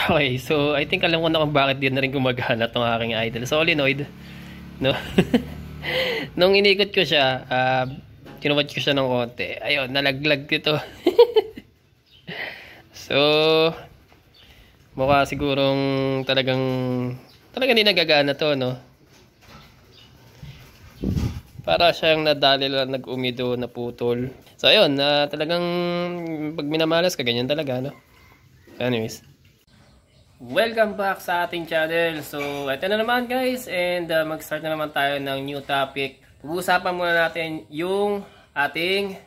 Okay, so I think alam ko na kung bakit din na rin gumagana tong aking idol. Solenoid, no? Nung inikot ko siya, uh, kinuwat ko siya ng konti. Ayun, nalaglag ito. so, mukha sigurong talagang, talagang hindi nagagana to, no? Para siyang nadali lang, nag-umido, na putol. So, ayun, uh, talagang pag minamalas ka, ganyan talaga, no? Anyways. Welcome back sa ating channel. So, ito na naman guys and uh, mag-start na naman tayo ng new topic. Pag-uusapan muna natin yung ating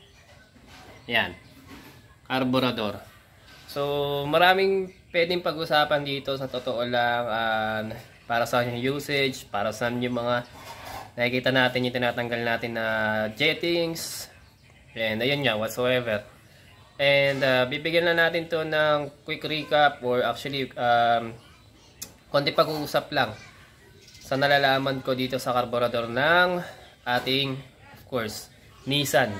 yan, carburetor. So, maraming pwedeng pag-usapan dito sa totoo lang uh, para sa yung usage, para sa yung mga nakikita natin yung tinatanggal natin na jettings and ayun nga whatsoever. And uh, bibigyan na natin to ng quick recap or actually um, konti pag-uusap lang sa nalalaman ko dito sa carburetor ng ating, of course, Nissan.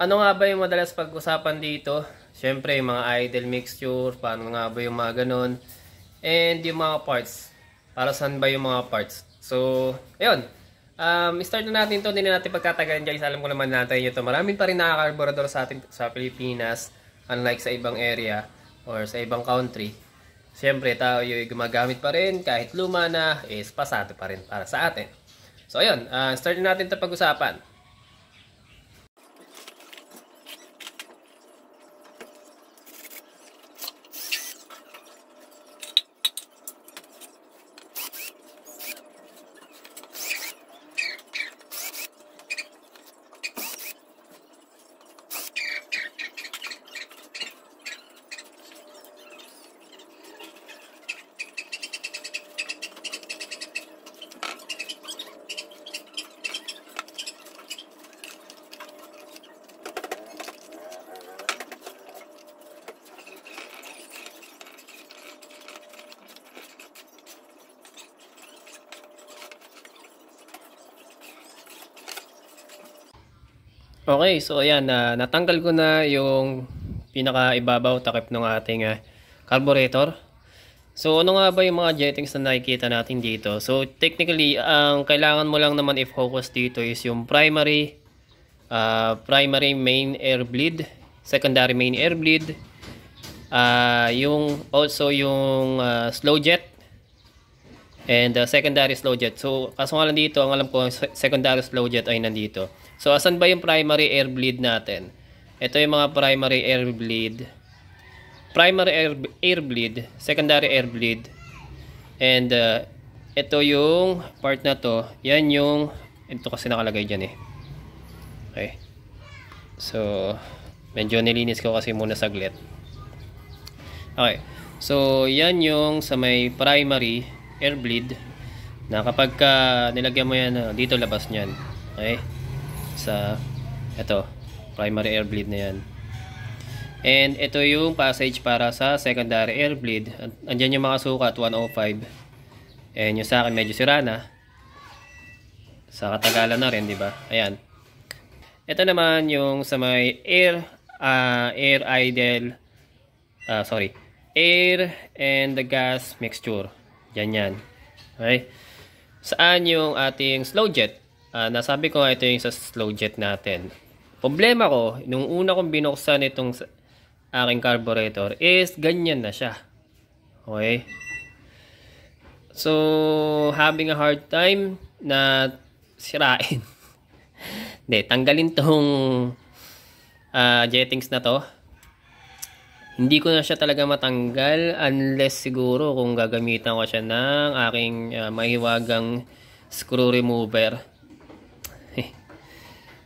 Ano nga ba yung madalas pag-usapan dito? Siyempre, yung mga idle mixture, paano nga ba yung mga ganun. And yung mga parts. Para saan ba yung mga parts? So, ayun. Um, start na natin ito, hindi na natin pagkatagalan guys. Alam ko naman natin ito. Maraming pa rin nakaka-carburetor sa atin sa Pilipinas, unlike sa ibang area or sa ibang country. Siyempre, tayo yung gumagamit pa rin kahit luma na is pasado pa rin para sa atin. So ayun, uh, start na natin 'to pag-usapan. Okay, so ayan, uh, natanggal ko na yung pinakaibabaw takip ng ating uh, carburetor. So ano nga ba yung mga jettings na nakikita natin dito? So technically, ang kailangan mo lang naman i-focus dito is yung primary, uh, primary main air bleed, secondary main air bleed, uh, yung also yung uh, slow jet, and uh, secondary slow jet. So kaso nga lang dito, ang alam ko, secondary slow jet ay nandito. So, asan ba yung primary air bleed natin? Ito yung mga primary air bleed. Primary air, air bleed, secondary air bleed, and uh, ito yung part na to. Yan yung, ito kasi nakalagay dyan eh. Okay. So, medyo nilinis ko kasi muna saglit. Okay. So, yan yung sa may primary air bleed na kapag ka nilagyan mo yan, uh, dito labas niyan. Okay sa ito, primary air bleed na yan. And ito yung passage para sa secondary air bleed. Andiyan yung mga sukat, 105. And yung sa akin medyo sira na. Sa katagalan na rin, di ba? Ayan. Ito naman yung sa may air, uh, air idle, uh, sorry, air and the gas mixture. Yan yan. Okay? Saan yung ating slow jet? Uh, nasabi ko nga ito yung sa slow jet natin. Problema ko, nung una kong binuksan itong aking carburetor is ganyan na siya. Okay? So, having a hard time na sirain. Hindi, tanggalin tong uh, jettings na to. Hindi ko na siya talaga matanggal unless siguro kung gagamitan ko siya ng aking uh, mahiwagang screw remover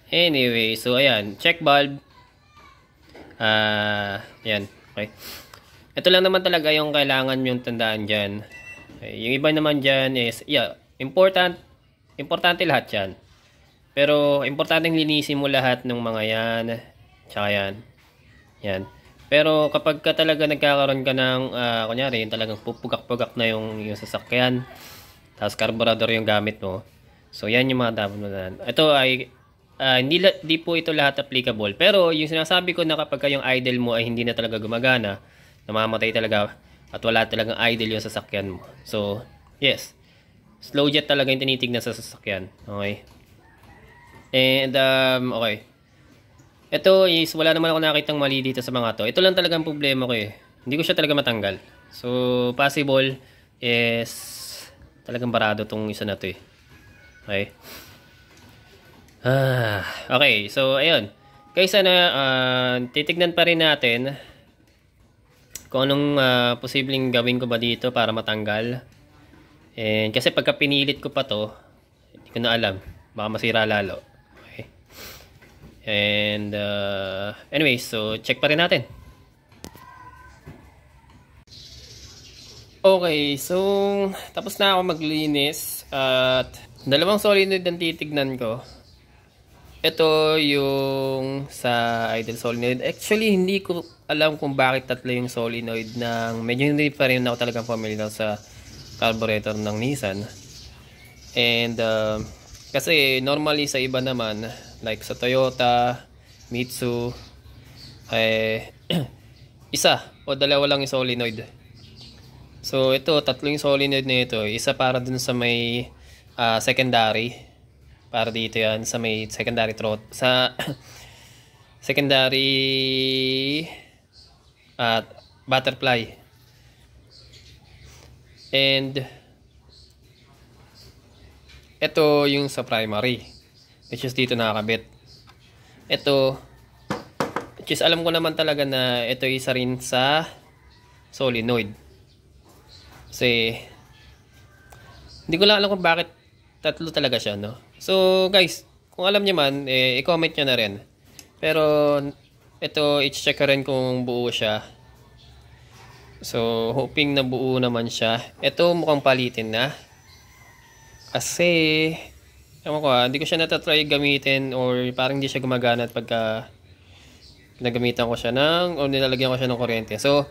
Anyway, so ayan, check valve. Ah, uh, ayan, okay. Ito lang naman talaga yung kailangan yung tandaan diyan. Okay, yung iba naman diyan is yeah, important importante lahat 'yan. Pero importanteng linisin mo lahat ng mga 'yan. Tsaka 'yan. 'Yan. Pero kapag ka talaga nagkakaroon ka ng uh, kunyari, yung talagang pupugak-pugak na yung, yung sasakyan, tapos carburetor yung gamit mo. So, yan yung mga dapat mo na. Ito ay uh, hindi, hindi po ito lahat applicable. Pero yung sinasabi ko na kapag yung idle mo ay hindi na talaga gumagana, namamatay talaga at wala talagang idle yung sasakyan mo. So, yes. Slow jet talaga yung tinitignan sa sasakyan. Okay. And, um, okay. Ito is, wala naman ako nakitang mali dito sa mga to. Ito lang talagang problema ko eh. Hindi ko siya talaga matanggal. So, possible is talagang barado tong isa na to eh. Okay. Ah, okay, so ayun. Kaysa na uh, titignan pa rin natin kung anong uh, posibleng gawin ko ba dito para matanggal. And kasi pagka pinilit ko pa to, hindi ko na alam. Baka masira lalo. Okay. And uh, anyway, so check pa rin natin. Okay, so tapos na ako maglinis at dalawang solenoid ang titignan ko. Ito yung sa idle solenoid. Actually, hindi ko alam kung bakit tatlo yung solenoid ng medyo hindi pa rin ako talagang familiar sa carburetor ng Nissan. And uh, kasi normally sa iba naman like sa Toyota, Mitsu eh isa o dalawa lang yung solenoid. So ito, tatlong solenoid na ito. Isa para dun sa may uh, secondary para dito yan sa may secondary throat. Sa secondary at uh, butterfly. And ito yung sa primary. Which is dito nakakabit. Ito which is alam ko naman talaga na ito isa rin sa solenoid. Kasi hindi ko lang alam kung bakit tatlo talaga siya, no? So guys, kung alam niyo man, eh, i-comment niyo na rin. Pero ito, i-check rin kung buo siya. So, hoping na buo naman siya. Ito mukhang palitin na. Kasi, ewan ko ha, ah, hindi ko siya natatry gamitin or parang hindi siya gumagana at pagka nagamitan ko siya ng or nilalagyan ko siya ng kuryente. So,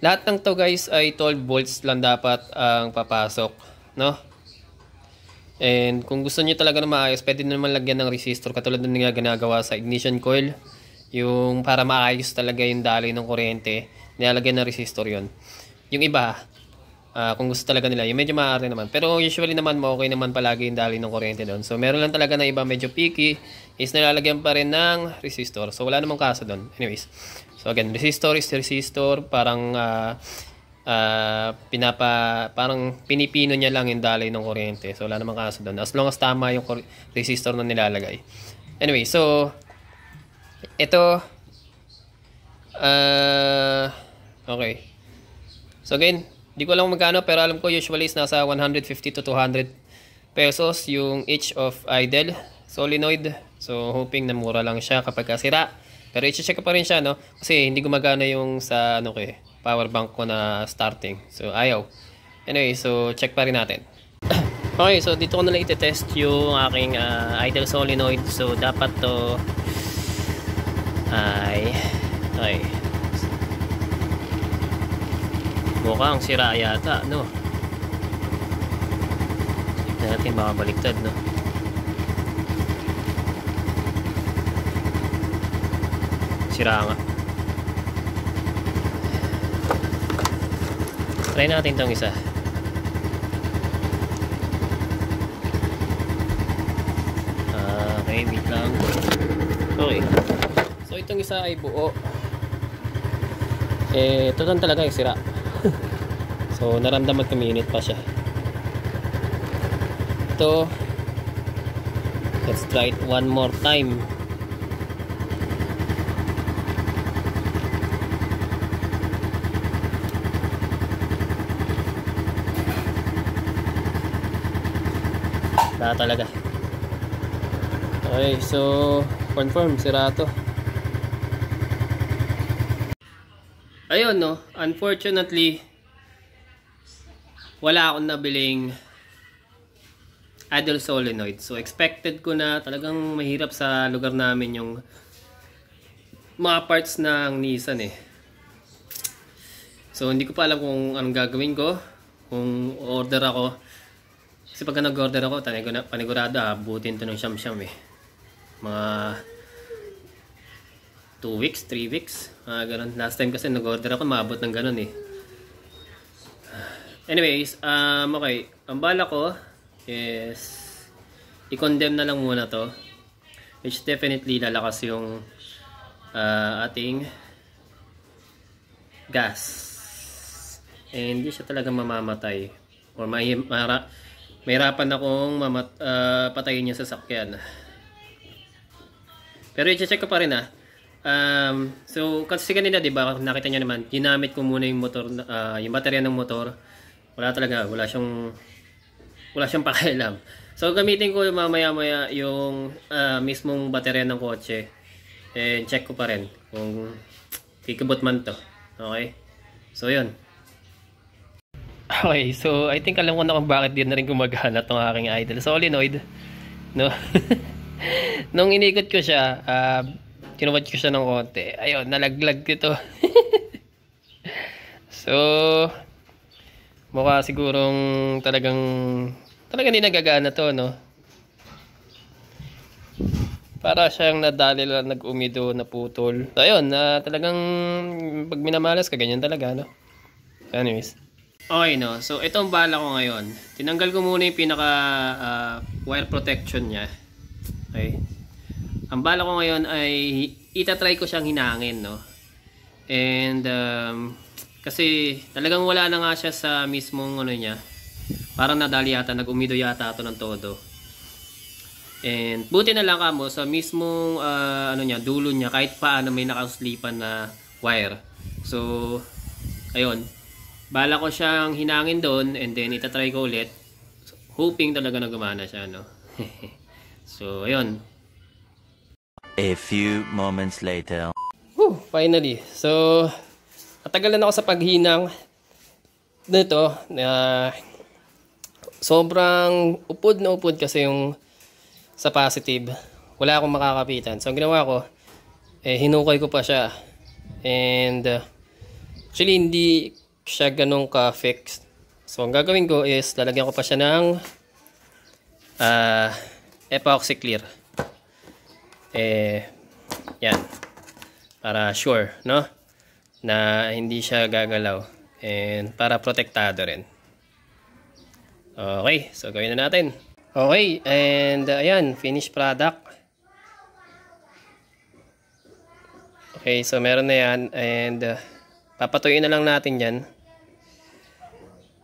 lahat ng to guys ay 12 volts lang dapat ang papasok. No? And kung gusto niyo talaga ng maayos, pwede naman lagyan ng resistor katulad ng nga ginagawa sa ignition coil. Yung para maayos talaga yung daloy ng kuryente, nilalagyan ng resistor yon. Yung iba, uh, kung gusto talaga nila, yung medyo maaari naman. Pero usually naman, okay naman palagi yung daloy ng kuryente doon. So meron lang talaga na iba medyo picky is nilalagyan pa rin ng resistor. So wala namang kaso doon. Anyways, so again, resistor is resistor. Parang... Uh, uh, pinapa parang pinipino niya lang yung dalay ng kuryente. So wala namang kaso doon. As long as tama yung resistor na nilalagay. Anyway, so ito uh, okay. So again, hindi ko alam magkano pero alam ko usually is nasa 150 to 200 pesos yung each of idle solenoid. So hoping na mura lang siya kapag sira. Pero i-check pa rin siya no kasi hindi gumagana yung sa ano ko eh power bank ko na starting. So, ayaw. Anyway, so check pa rin natin. okay, so dito ko na lang itetest yung aking uh, idle solenoid. So, dapat to ay ay mukhang sira yata no Tignan natin baka baliktad no sira nga Try natin tong isa. Ah, okay, wait lang. Okay. So itong isa ay buo. Eh, ito lang talaga yung sira. so naramdaman ko may pa siya. Ito. Let's try it one more time. Sira talaga. Okay, so confirm sira to. Ayun no, unfortunately wala akong nabiling idle solenoid. So expected ko na talagang mahirap sa lugar namin yung mga parts ng Nissan eh. So hindi ko pa alam kung anong gagawin ko. Kung order ako kasi pagka nag-order ako, panigurado, abutin ah, butin to ng siyam-siyam eh. Mga 2 weeks, 3 weeks, mga ganun. Last time kasi nag-order ako, maabot ng ganun eh. Ah, anyways, um, okay. Ang bala ko is i-condemn na lang muna to. Which definitely lalakas yung uh, ating gas. And hindi siya talaga mamamatay or may mara Mahirapan akong mamat, uh, patayin yung sasakyan. Pero i-check ko pa rin ah. Um, so kasi kanina 'di ba nakita niyo naman, ginamit ko muna yung motor uh, yung baterya ng motor. Wala talaga, wala siyang wala siyang pakialam. So gamitin ko mamaya-maya yung uh, mismong baterya ng kotse. And check ko pa rin kung kikibot man to. Okay? So yun. Okay, so I think alam ko na kung bakit din na rin gumagana tong aking idol. Solenoid, no? Nung inikot ko siya, uh, kinuwat ko siya ng konti. Ayun, nalaglag ito. so, mukha sigurong talagang, talagang hindi nagagana to, no? Para siyang nadali lang, nag-umido, naputol. So, ayun, uh, talagang pag minamalas ka, ganyan talaga, no? Anyways. Okay no, so itong bala ko ngayon, tinanggal ko muna yung pinaka uh, wire protection niya. Okay. Ang bala ko ngayon ay itatry ko siyang hinangin no. And um, kasi talagang wala na nga siya sa mismong ano niya. Parang nadali yata, nag nagumido yata ito ng todo. And buti na lang kamo sa mismong uh, ano niya, dulo niya kahit paano may nakauslipan na wire. So ayun, Bala ko siyang hinangin doon and then itatry ko ulit. Hoping talaga na gumana siya, no? so, ayun. A few moments later. Whew, finally. So, natagalan ako sa paghinang nito. na sobrang upod na upod kasi yung sa positive. Wala akong makakapitan. So, ang ginawa ko, eh, hinukoy ko pa siya. And, uh, actually, hindi siya ganun ka-fix. So, ang gagawin ko is, lalagyan ko pa siya ng uh, ah, epoxy clear. Eh, yan. Para sure, no? Na hindi siya gagalaw. And para protektado rin. Okay, so gawin na natin. Okay, and uh, ayan, finished product. Okay, so meron na yan. And uh, papatuyin na lang natin yan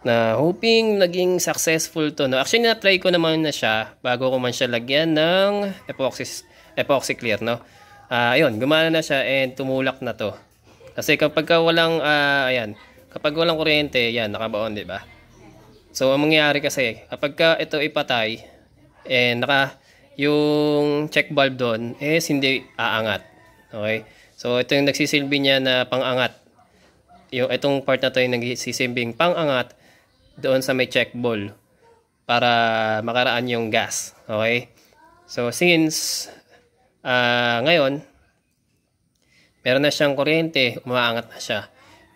na hoping naging successful to. No? Actually, na-try ko naman na siya bago ko man siya lagyan ng epoxy, epoxy clear. No? Uh, ayun, gumana na siya and tumulak na to. Kasi kapag ka walang, uh, ayan, kapag walang kuryente, yan, nakabaon, di ba? So, ang mangyayari kasi, kapag ka ito ipatay, eh, naka, yung check valve doon, eh, hindi aangat. Okay? So, ito yung nagsisilbi niya na pangangat. Yung, itong part na to yung nagsisilbing pangangat doon sa may check bowl para makaraan yung gas. Okay? So, since uh, ngayon, meron na siyang kuryente, umaangat na siya.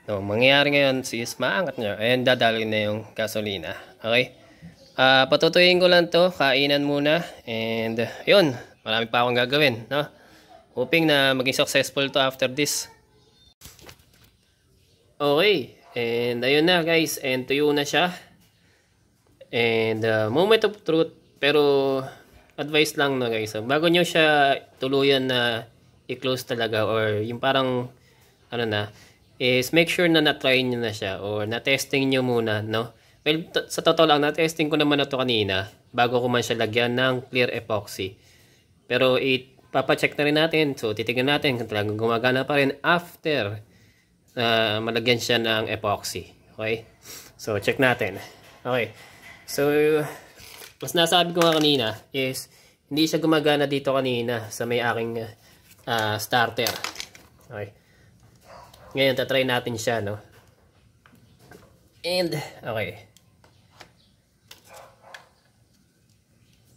No, mangyayari ngayon, is maangat niya. Ayan, dadalhin na yung gasolina. Okay? Uh, ah, patutuyin ko lang to kainan muna. And, uh, yun, marami pa akong gagawin. No? Hoping na maging successful to after this. Okay, And ayun na guys, and tuyo na siya. And uh, moment of truth, pero advice lang no guys. So, bago nyo siya tuluyan na i-close talaga or yung parang ano na, is make sure na na-try nyo na siya or na-testing nyo muna, no? Well, sa totoo lang, na-testing ko naman na to kanina bago ko man siya lagyan ng clear epoxy. Pero it, papacheck na rin natin. So, titignan natin kung talagang gumagana pa rin after uh, malagyan siya ng epoxy. Okay? So, check natin. Okay. So, mas nasabi ko nga kanina is, hindi siya gumagana dito kanina sa may aking uh, starter. Okay. Ngayon, tatry natin siya, no? And, okay.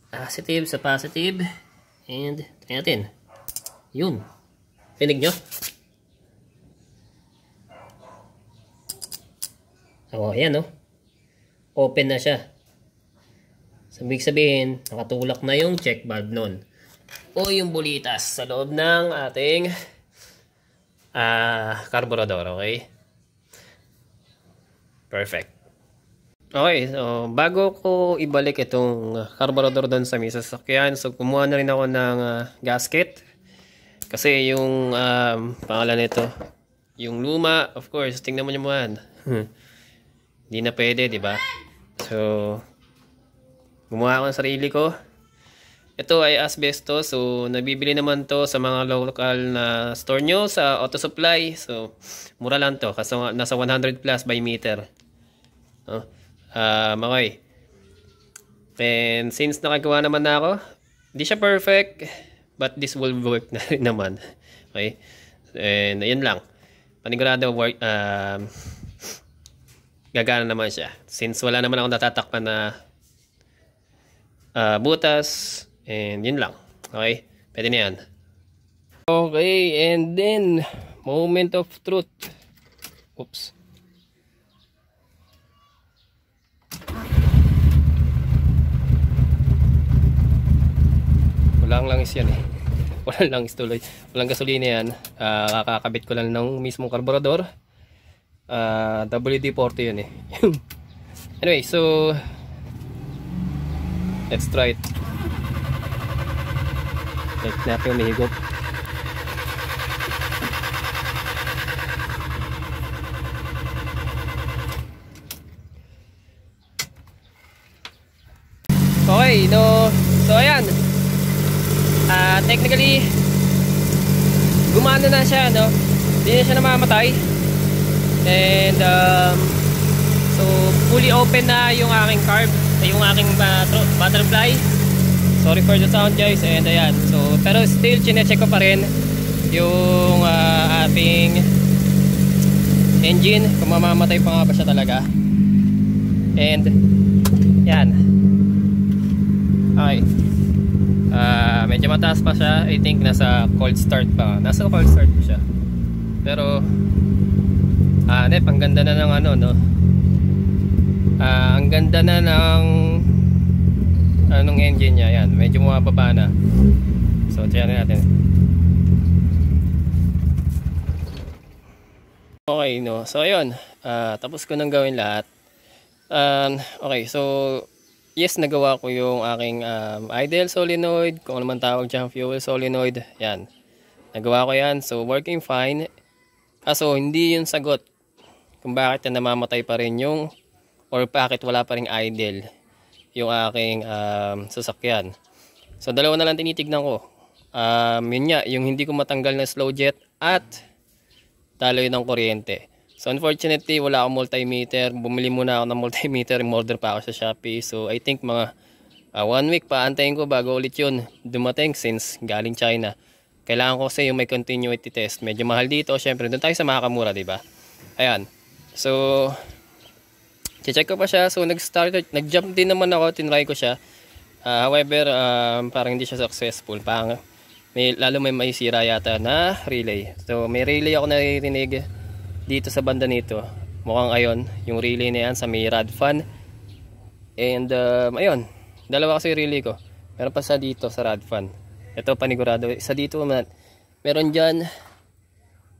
Positive sa positive. And, try natin. Yun. Pinig nyo? Oh, ayan Oh. Open na siya. Sabig sabihin, nakatulak na yung check valve noon. O yung bulitas sa loob ng ating uh, ah, carburetor, okay? Perfect. Okay, so bago ko ibalik itong carburetor doon sa may sasakyan, so kumuha na rin ako ng uh, gasket. Kasi yung um, pangalan nito, yung luma, of course, tingnan mo nyo man. Hmm. Hindi na pwede, di ba? So, gumawa ako ng sarili ko. Ito ay asbestos. So, nabibili naman to sa mga local na store nyo sa auto supply. So, mura lang to. Kasi nasa 100 plus by meter. Oh. Uh, makoy. And since nakagawa naman na ako, hindi siya perfect. But this will work na rin naman. Okay? And, ayun lang. Panigurado work, um, uh, gagana naman siya. Since wala naman akong natatakpan na uh, butas, and yun lang. Okay? Pwede na yan. Okay, and then, moment of truth. Oops. Walang langis yan eh. Walang langis tuloy. Walang gasolina yan. Uh, kakakabit ko lang ng mismong karburador uh, ah, WD-40 yun eh anyway so let's try it like natin umihigop okay no so ayan uh, technically gumana na siya no hindi na siya namamatay and um, so fully open na yung aking carb yung aking butterfly sorry for the sound guys and ayan so pero still chine-check ko pa rin yung uh, ah, ating engine kung mamamatay pa nga ba siya talaga and yan okay uh, medyo mataas pa siya I think nasa cold start pa nasa cold start pa siya pero Ah, nep, ang ganda na ng ano, no. Ah, ang ganda na ng anong ah, engine niya, yan. Medyo mababa na. So, tiyan natin. Okay, no. So, ayun. Uh, tapos ko nang gawin lahat. Um, okay, so, yes, nagawa ko yung aking um, idle solenoid, kung ano man tawag dyan, fuel solenoid. Yan. Nagawa ko yan. So, working fine. Ah, so, hindi yung sagot kung bakit na namamatay pa rin yung or bakit wala pa rin idle yung aking um, sasakyan. So dalawa na lang tinitignan ko. Um, yun nga, yung hindi ko matanggal na slow jet at taloy ng kuryente. So unfortunately, wala akong multimeter. Bumili muna ako ng multimeter. Order pa ako sa Shopee. So I think mga uh, one week pa antayin ko bago ulit yun dumating since galing China. Kailangan ko kasi yung may continuity test. Medyo mahal dito. Siyempre, doon tayo sa makakamura, di ba? Ayan. So, check ko pa siya. So, nag-start, nag-jump din naman ako. Tinry ko siya. Uh, however, uh, parang hindi siya successful. Pang, may, lalo may may yata na relay. So, may relay ako naririnig dito sa banda nito. Mukhang ayon, yung relay na yan sa may rad fan. And, um, ayun. Dalawa kasi relay ko. Meron pa sa dito sa rad fan. Ito, panigurado. Sa dito, man. meron dyan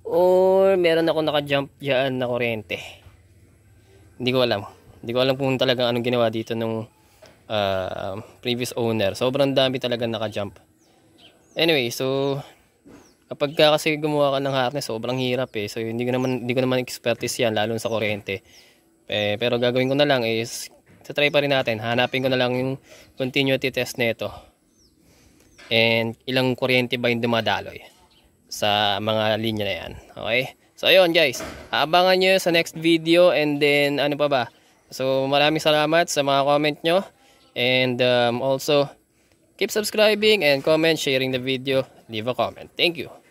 or meron ako naka-jump diyan na kuryente. Hindi ko alam. Hindi ko alam kung talagang anong ginawa dito nung uh, previous owner. Sobrang dami talaga naka-jump. Anyway, so kapag ka kasi gumawa ka ng harness, sobrang hirap eh. So hindi ko naman hindi ko naman expertise 'yan lalo sa kuryente. Eh, pero gagawin ko na lang is sa try pa rin natin. Hanapin ko na lang yung continuity test nito. And ilang kuryente ba yung dumadaloy sa mga linya na yan. Okay? So, ayun guys. Abangan nyo sa next video and then ano pa ba? So, maraming salamat sa mga comment nyo. And um, also, keep subscribing and comment, sharing the video, leave a comment. Thank you.